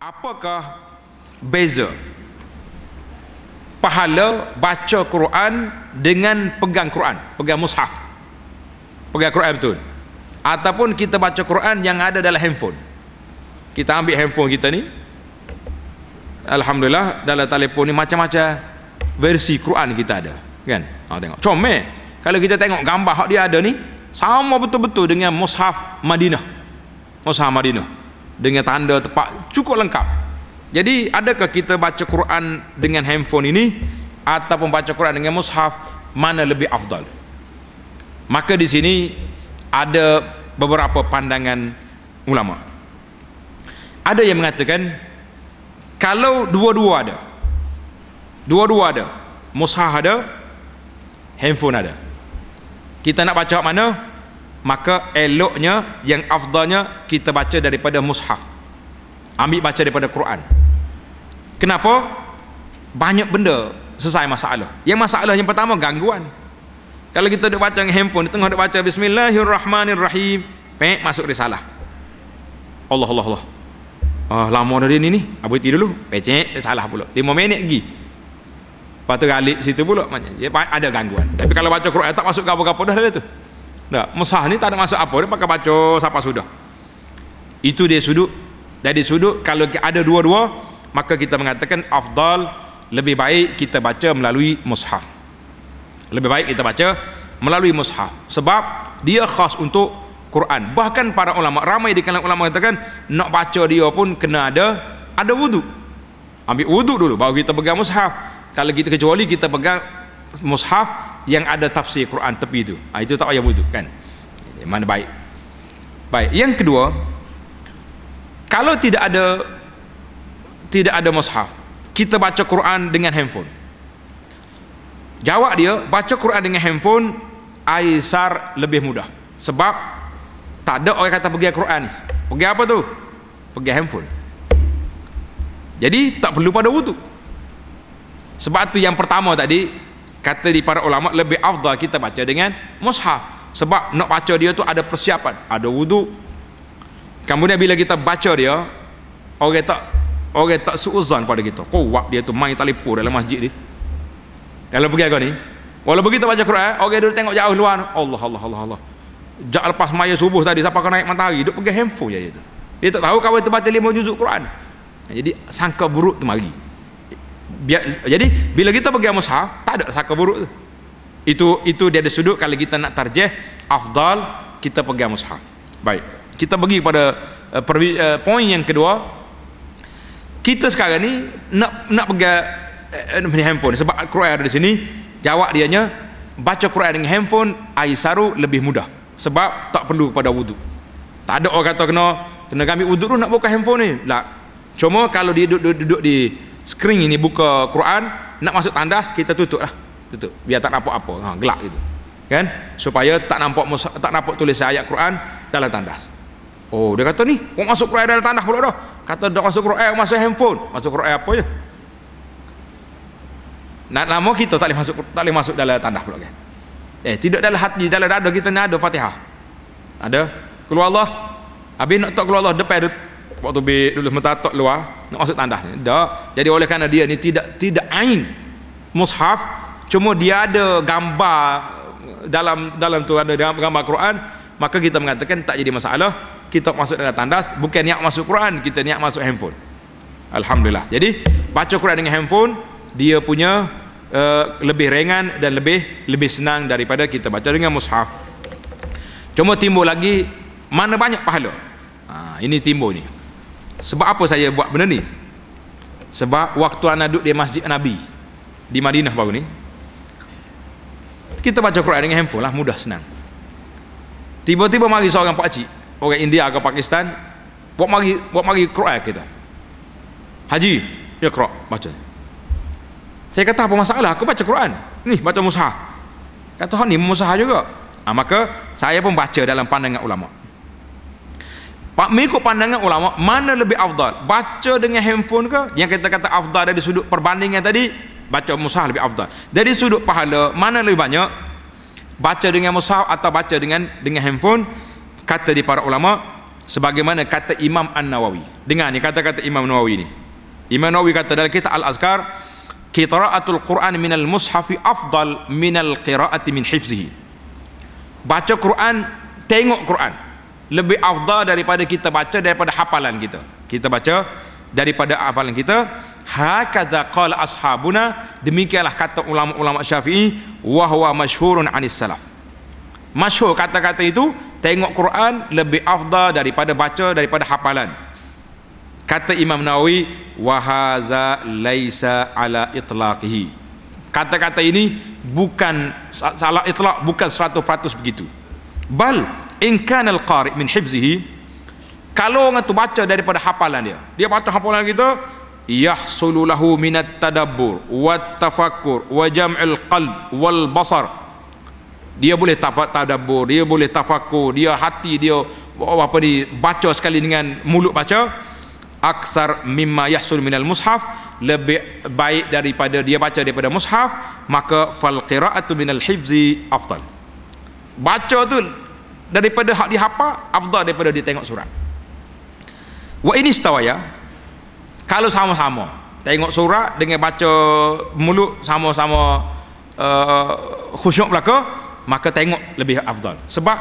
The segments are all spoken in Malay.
apakah beza pahala baca Quran dengan pegang Quran pegang mushaf pegang Quran betul ataupun kita baca Quran yang ada dalam handphone kita ambil handphone kita ni Alhamdulillah dalam telefon ni macam-macam versi Quran kita ada kan ha, tengok comel kalau kita tengok gambar yang dia ada ni sama betul-betul dengan mushaf Madinah mushaf Madinah dengan tanda tepat cukup lengkap jadi adakah kita baca Quran dengan handphone ini ataupun baca Quran dengan mushaf mana lebih afdal maka di sini ada beberapa pandangan ulama ada yang mengatakan kalau dua-dua ada dua-dua ada mushaf ada handphone ada kita nak baca mana maka eloknya yang afdalnya kita baca daripada mushaf ambil baca daripada Quran kenapa? banyak benda selesai masalah yang masalah yang pertama gangguan kalau kita duduk baca dengan handphone di tengah duduk baca bismillahirrahmanirrahim pek masuk risalah Allah Allah Allah ah, lama dah dia ni ni abu itu dulu pecek risalah pula 5 minit pergi lepas tu galik situ pula ada gangguan tapi kalau baca Quran tak masuk ke apa-apa dah dah tu Nah, musah ni tak ada masuk apa dia pakai baca siapa sudah. Itu dia sudut. Dari sudut kalau ada dua-dua maka kita mengatakan afdal lebih baik kita baca melalui mushaf. Lebih baik kita baca melalui mushaf sebab dia khas untuk Quran. Bahkan para ulama ramai di kalangan ulama mengatakan nak baca dia pun kena ada ada wuduk. Ambil wuduk dulu baru kita pegang mushaf. Kalau kita kecuali kita pegang mushaf yang ada tafsir Quran tepi itu ha, itu tak payah wuduk kan eh, mana baik baik yang kedua kalau tidak ada tidak ada mushaf kita baca Quran dengan handphone jawab dia baca Quran dengan handphone aisar lebih mudah sebab tak ada orang kata pergi Quran ni pergi apa tu pergi handphone jadi tak perlu pada wuduk sebab tu yang pertama tadi kata di para ulama lebih afdal kita baca dengan mushaf sebab nak baca dia tu ada persiapan ada wudu kemudian bila kita baca dia orang tak orang tak suuzan pada kita kuat dia tu main telefon dalam masjid ni kalau pergi kau ni walaupun begitu baca Quran orang dia tengok jauh luar Allah Allah Allah Allah Jak lepas maya subuh tadi siapa kau naik matahari Duduk pergi handphone je dia ya tu dia tak tahu kau itu baca lima juzuk Quran jadi sangka buruk tu mari jadi bila kita pergi Musa tak ada sangka buruk tu. itu itu dia ada sudut kalau kita nak tarjih afdal kita pergi Musa baik kita pergi kepada uh, uh, poin yang kedua kita sekarang ni nak nak pergi uh, eh, ni handphone sebab Quran ada di sini jawab dia nya baca Quran dengan handphone air saru lebih mudah sebab tak perlu kepada wuduk tak ada orang kata kena kena ambil wuduk tu nak buka handphone ni tak lah. cuma kalau dia duduk, duduk, duduk di skrin ini buka Quran nak masuk tandas kita tutup lah tutup biar tak nampak apa ha, gelap gitu kan supaya tak nampak tak nampak tulis ayat Quran dalam tandas oh dia kata ni mau masuk Quran dalam tandas pula dah kata dah masuk Quran eh, masuk handphone masuk Quran apa je nak lama kita tak boleh masuk tak boleh masuk dalam tandas pula kan eh tidak dalam hati dalam dada kita ni ada Fatihah ada keluar Allah habis nak tak keluar Allah depan waktu be lulus mentatok luar nak masuk tandas ni tak jadi oleh kerana dia ni tidak tidak ain mushaf cuma dia ada gambar dalam dalam tu ada gambar Quran maka kita mengatakan tak jadi masalah kita masuk dalam tandas bukan niat masuk Quran kita niat masuk handphone alhamdulillah jadi baca Quran dengan handphone dia punya uh, lebih ringan dan lebih lebih senang daripada kita baca dengan mushaf cuma timbul lagi mana banyak pahala ha, ini timbul ni sebab apa saya buat benda ni sebab waktu anak duduk di masjid Nabi di Madinah baru ni kita baca Quran dengan handphone lah mudah senang tiba-tiba mari seorang pakcik orang India ke Pakistan buat mari buat mari Quran kita haji ya Quran baca saya kata apa masalah aku baca Quran ni baca Musa kata oh, ni Musa juga ha, maka saya pun baca dalam pandangan ulama' Pak mengikut pandangan ulama mana lebih afdal? Baca dengan handphone ke? Yang kita kata afdal dari sudut perbandingan tadi, baca mushaf lebih afdal. Dari sudut pahala, mana lebih banyak? Baca dengan mushaf atau baca dengan dengan handphone? Kata di para ulama sebagaimana kata Imam An-Nawawi. Dengar ni kata-kata Imam Nawawi ni. Imam Nawawi kata dalam kitab Al-Azkar, "Qira'atul Qur'an min minal mushafi afdal al qira'ati min hifzihi." Baca Quran, tengok Quran lebih afdal daripada kita baca daripada hafalan kita kita baca daripada hafalan kita hakaza qala ashabuna demikianlah kata ulama-ulama syafi'i wahwa huwa masyhurun anis salaf masyhur kata-kata itu tengok Quran lebih afdal daripada baca daripada hafalan kata Imam Nawawi wa laisa ala itlaqihi kata-kata ini bukan salah itlaq bukan 100% begitu bal in kana al-qari min hifzihi kalau orang tu baca daripada hafalan dia dia baca hafalan kita yahsulu lahu min at-tadabbur wa tafakkur wa jam'il qalb wal basar dia boleh tadabbur dia boleh tafakkur dia hati dia oh, apa ni baca sekali dengan mulut baca aksar mimma yahsul minal mushaf lebih baik daripada dia baca daripada mushaf maka fal qiraatu minal hifzi afdal baca tu daripada hak dihafal afdal daripada dia tengok surat wa ini istawaya kalau sama-sama tengok surat dengan baca mulut sama-sama uh, khusyuk belaka maka tengok lebih afdal sebab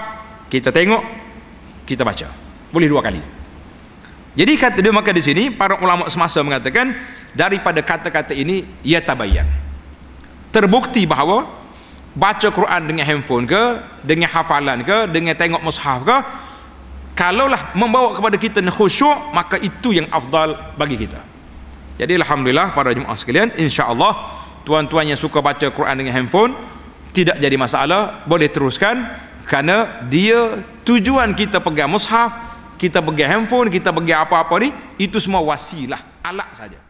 kita tengok kita baca boleh dua kali jadi kata dia maka di sini para ulama semasa mengatakan daripada kata-kata ini ia tabayyan terbukti bahawa baca Quran dengan handphone ke dengan hafalan ke dengan tengok mushaf ke kalaulah membawa kepada kita khusyuk maka itu yang afdal bagi kita jadi Alhamdulillah para jemaah sekalian insyaAllah tuan-tuan yang suka baca Quran dengan handphone tidak jadi masalah boleh teruskan kerana dia tujuan kita pegang mushaf kita pegang handphone kita pegang apa-apa ni itu semua wasilah alat saja